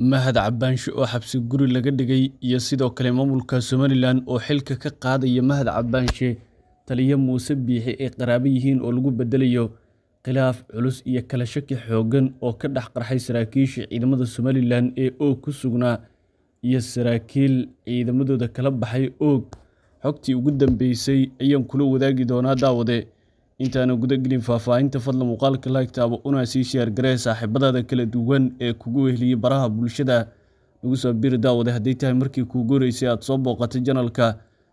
mahad cabaanshe oo xabsi guri laga dhigay iyo sidoo kale maamulka somalilan oo xilka ka qaadaya mahad cabaanshe taliyo muuse biixi ay qaraabo yihiin oo lagu bedelayo khilaaf culus iyo kala shaki xooggan oo ka dhex qarxay saraakiisha ciidamada somalilan ee oog ku sugnaa iyo saraakiil ciidamadooda kala baxay oog xogtii ugu dambeysay ayaan kula wadaagi doonaa daawade Intaanu guda gelin faahfaahinta fadlan muuqaalka like taabo una sii share garee saaxiibadaada kala duwan ee kugu weheliyay baraha bulshada lagu soo biiri daawade hadday tahay markii kuu goreysay aad soo booqatay janalka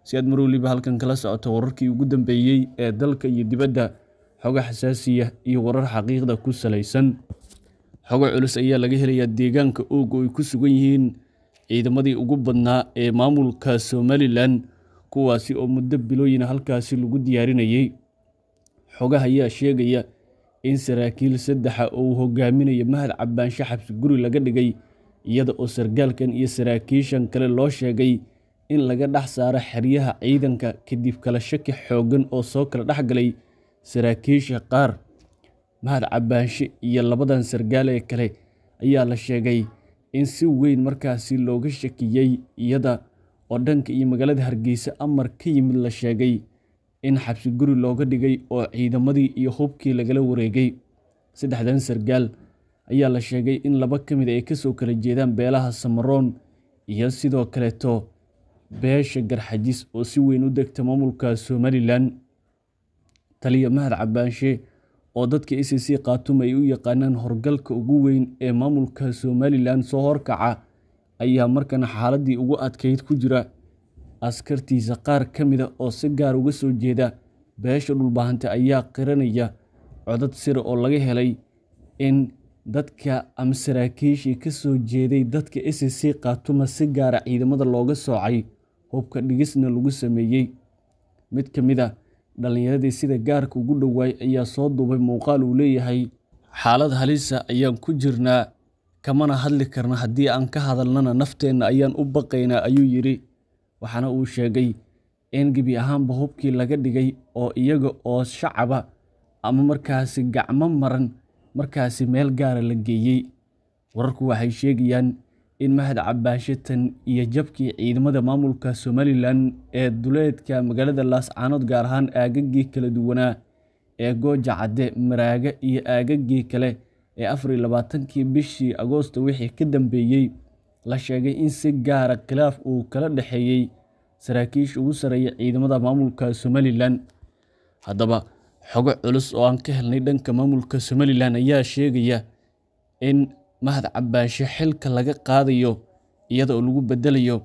si aad mar weliba halkan kala socoto wararkii ugu dambeeyey ee dalka iyo dibadda xoga xasaasiya iyo warar xaqiiqda ku salaysan xogo culus ayaa laga helayaa deegaanka ooga ay ku sugan yihiin ciidamadii ugu badnaa ee maamulka somalilan kuwaasi oo muddo bilooyina halkaasi lagu diyaarinayay Xogaha ayaa sheegaya in saraakiil saddexa ah oo uu hogaaminayay Mahad Cabaan xabsi guri laga dhigay iyada oo sargaalkan iyo saraakiishan kale loo sheegay in laga dhex saaro xeryaha ciidanka kadib kala shaki xooggan oo soo kala dhex galay saraakiisha qaar. Mahad cabbaanshe iyo labadan sargaal ee kale ayaa la sheegay in si weyn markaasi looga shakiyey iyada oo dhanka iyo magaalada Hargeysa amar ka yimid la sheegay in xabsi guri looga dhigay oo ciidamadii iyo hubkii lagala wareegay saddexdan sargaal ayaa la sheegay in laba ka mid ay kasoo kala jeedaan beelaha samaroon iyo sidoo kaleeto beesha garxajis oo si weyn u degta maamulka somalilan taliya mahad cabaanshe oo dadka c c qaatum ay u yaqaanaan horgalka ugu weyn ee maamulka somalilan soo horkaca ayaa markana xaaladii ugu adkayd ku jira askartiisa qaar ka mida ah oo si gaar uga soo jeeda beesha dhulbaahanta ayaa qiranaya codad sir oo laga helay in dadka ama saraakiishii ka soo jeeday dadka s c khaatuma si gaara ah ciidamada looga soocay hubka dhigisna lagu sameeyey mid ka mid a ah dhallinyaradii sida gaarka ugu dhowaay ayaa soo duubay muuqaal uu leeyahay xaalad halisa ayaan ku jirnaa kamana hadli karna haddii aan ka hadalnana nafteenna ayaan u baqaynaa ayuu yidhi waxaana uu sheegay in gebi ahaanba hubkii laga dhigay oo iyaga oo shacaba ama markaasi gacmo maran markaasi meel gaara la geeyey wararku waxay sheegayaan in mahad cabaashe tan iyo jabkii ciidamada maamulka somalilan ee duleedka magaalada laascaanood gaar ahaan aagagii kala duwanaa ee gooja cadde maraaga iyo aagagii kale ee afar iyo labaatankii bishii agoosto wixii ka dambeeyey la sheegay in si gaara ah khilaaf uu kala dhexeeyey saraakiisha ugu sarreeya ciidamada maamulka somalilan haddaba xogo culus oo aan ka helnay dhanka maamulka somalilan ayaa sheegaya in mahad cabaashe xilka laga qaadayo iyadoo lagu bedelayo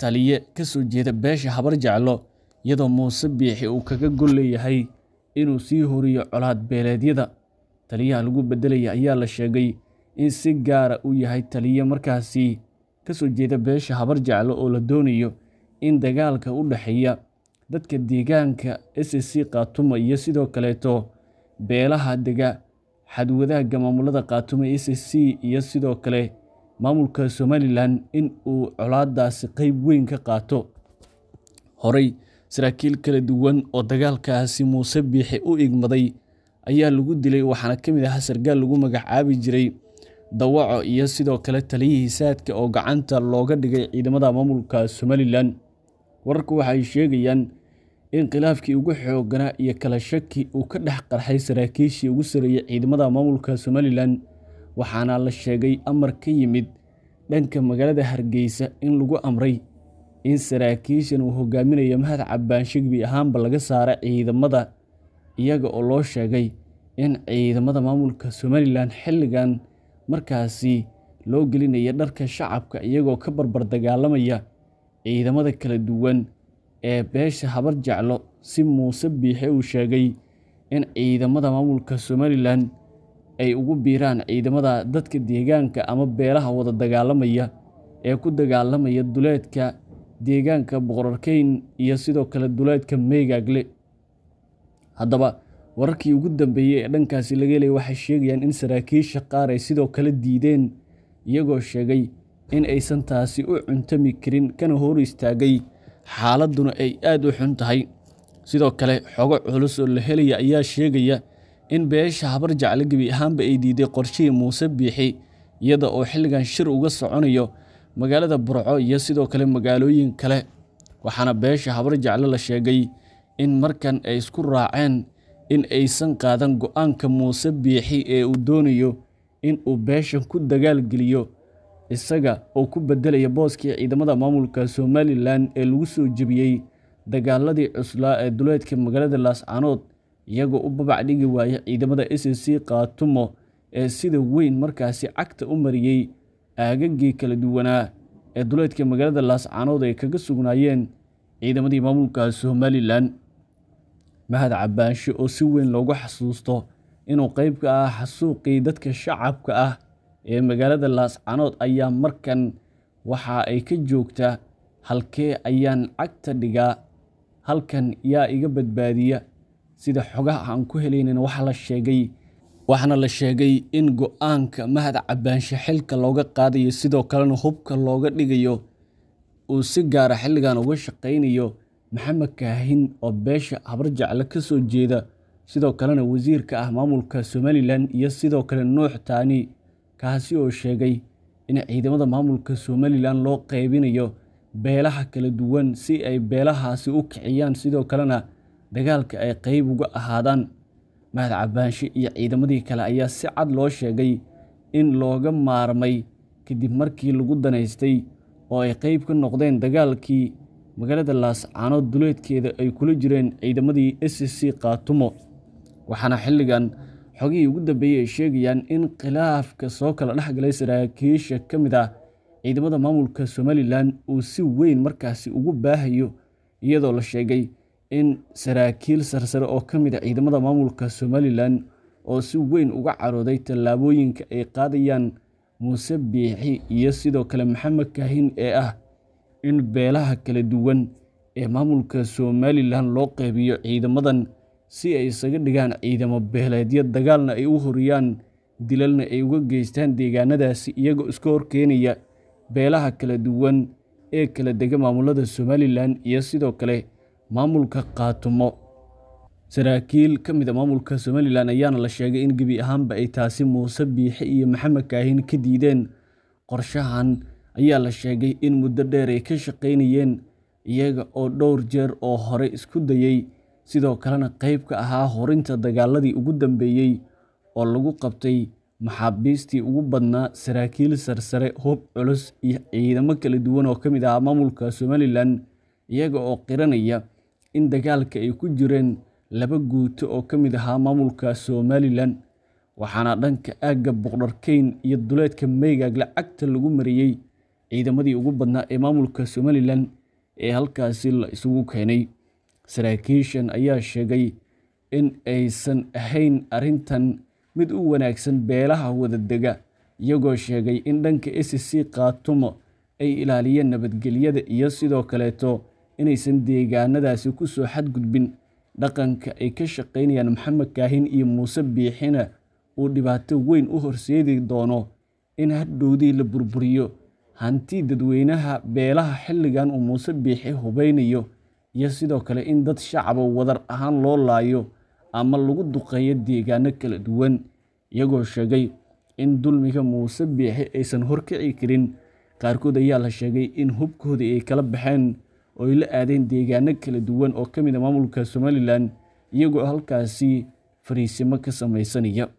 taliye kasoo jeeda beesha habar jeclo iyadoo muuse biixi uu kaga golleeyahay inuu sii horiyo colaad beeleedyada taliyaha lagu bedelaya ayaa la sheegay in si gaara ah u yahay taliye markaasi ka soo jeeda beesha habar jaclo oo la doonayo in dagaalka u dhexeeya dadka deegaanka s c kaatumo iyo sidoo kaleeto beelaha dega xadwadaagga maamulada kaatumo s c iyo sidoo kale maamulka somalilan in uu colaadaasi qeyb weyn ka qaato horey saraakiil kala duwan oo dagaalkaasi muuse biixi u igmaday ayaa lagu dilay waxaana ka mid ahaa sargaal lagu magacaabi jiray dawaco iyo sidoo kale taliyihii saadka oo gacanta looga dhigay ciidamada maamulka somalilan wararku waxay sheegayaan in khilaafkii ugu xooganaa iyo kala shaki uu ka dhex qarxay saraakiishii ugu sareeyay ciidamada maamulka somalilan waxaana la sheegay amar ka yimid dhanka magaalada hargeysa in lagu amray in saraakiishan uu hogaaminayo mahad cabbaan shegbi ahaanba laga saara ciidamada iyaga oo loo sheegay in ciidamada maamulka somalilan xilligan markaasi loo gelinaya dharka shacabka iyagoo ka barbar dagaalamaya ciidamada kala duwan ee beesha habar jeclo si muuse biixe uu sheegay in ciidamada maamulka somalilan ay ugu biiraan ciidamada dadka deegaanka ama beelaha wada dagaalamaya ee ku dagaalamaya duleedka deegaanka boqorarkeyn iyo sidoo kale duleedka meygaagle haddaba Wararkii ugu dambeeyey ee dhankaasi laga helay waxay sheegayaan in saraakiisha qaar ay sidoo kale diideen, iyagoo sheegay in aysan taasi u cuntami karin kana hor istaagay xaaladduna ay aad u xun tahay. Sidoo kale, xogo culus oo la helaya ayaa sheegaya in beesha habarjacle gebi ahaanba ay diiday qorshihii Muuse Biixi, iyada oo xilligan shir uga soconayo magaalada Burco iyo sidoo kale magaalooyin kale, waxaana beesha habarjacle la sheegay in markan ay isku raaceen in aysan qaadan go'aanka muuse biixi ee uu doonayo in uu beeshan ku dagaalgeliyo isaga oo ku beddelaya booskii ciidamada maamulka somalilan ee lagu soo jebiyey dagaaladii cuslaa ee duleedka magaalada laascanood iyagoo u babac dhigi waaya ciidamada s c kaatumo ee sida weyn markaasi cagta u mariyey aagaggii kala duwanaa ee duleedka magaalada laascanood ay kaga sugnaayeen ciidamadii maamulka somalilan Mahad Cabaashi oo si weyn loogu xasuusto inuu qayb ka ahaa xasuuqii dadka shacabka ah ee magaalada Laascanood ayaa markan waxa ay ka joogtaa Halkee ayaan cagta dhigaa? Halkan yaa iga badbaadiya. Sida xogaha aan ku helaynin, waxaana la sheegay in go'aanka Mahad Cabaashi xilka looga qaadayo sidoo kalena hubka looga dhigayo uu si gaara ah xilligan uga shaqaynayo maxamed kaahin oo beesha habarjacle ka soo jeeda sidoo kalena wasiir ka ah maamulka somalilan iyo sidoo kale nuux taani kaasi oo sheegay in ciidamada maamulka somalilan loo qaybinayo beelaha kala duwan si ay beelahaasi u kiciyaan sidoo kalena dagaalka ay qayb uga ahaadaan mahad cabaanshe iyo ciidamadii kale ayaa si cad loo sheegay in looga maarmay kadib markii lagu danaystay oo ay qayb ka noqdeen dagaalkii magaalada laascaano duleedkeeda ay kula jireen ciidamadii s c kaatumo waxaana xilligan xogihii ugu dambeeyey ay sheegayaan in khilaafka soo kala dhexgalay saraakiisha ka mid ah ciidamada maamulka somalilan uu si weyn markaasi ugu baahayo iyadoo la sheegay in saraakiil sarsare oo ka mid a ah ciidamada maamulka somalilan oo si weyn uga carooday tallaabooyinka ay qaadayaan muuse biixi iyo sidoo kale maxamed kaahin ee ah in beelaha kala duwan ee maamulka somalilan loo qaybiyo ciidamadan si ay isaga dhigaan ciidamo beeleedyo dagaalna ay u horiyaan dilalna ay uga geystaan deegaanadaasi iyagoo iska horkeenaya beelaha kala duwan ee kala dega maamulada somalilan iyo sidoo kale maamulka qaatumo saraakiil ka mid a ah maamulka somalilan ayaana la sheegay in gebi ahaanba ay taasi muuse biixe iyo maxamed kaahin ka diideen qorshahan ayaa la sheegay in muddo dheer ay ka shaqaynayeen iyaga oo dhowr jeer oo hore isku dayay sidoo kalena qayb ka ahaa horinta dagaaladii ugu dambeeyey oo lagu qabtay maxaabiistii ugu badnaa saraakiil sarsare hub culus iyo ciidamo kala duwan oo ka mid ahaa maamulka somalilan iyaga oo qiranaya in dagaalka ay ku jireen laba guuto oo ka mid ahaa maamulka somalilan waxaana dhanka aagga boqdharkeyn iyo duleedka meegaag lacagta lagu mariyey ciidamadii ugu badnaa ee maamulka somalilan ee halkaasi la isugu keenay saraakiishan ayaa sheegay in aysan ahayn arrintan mid u wanaagsan beelaha wada dega iyagoo sheegay in dhanka s c ay ilaaliyeen nabadgelyada iyo sidoo kaleeto inaysan deegaanadaasi kusoo xadgudbin dhaqanka ay ka shaqaynayaan maxamed kaahin iyo muuse biixina uu dhibaato weyn u horseedi doono in hadhowdii la burburiyo hanti dadweynaha beelaha xilligan uu muuse biixi hubeynayo iyo sidoo kale in dad shacaba wadar ahaan loo laayo ama lagu duqeeyo deegaano kala duwan iyagoo sheegay in dulmiga muuse biixi aysan horkici karin qaarkood ayaa la sheegay in hubkoodii ay kala baxeen oo ay la aadeen deegaano kala duwan oo ka mid a ah maamulka somalilan iyagoo halkaasi fariisimo ka samaysanaya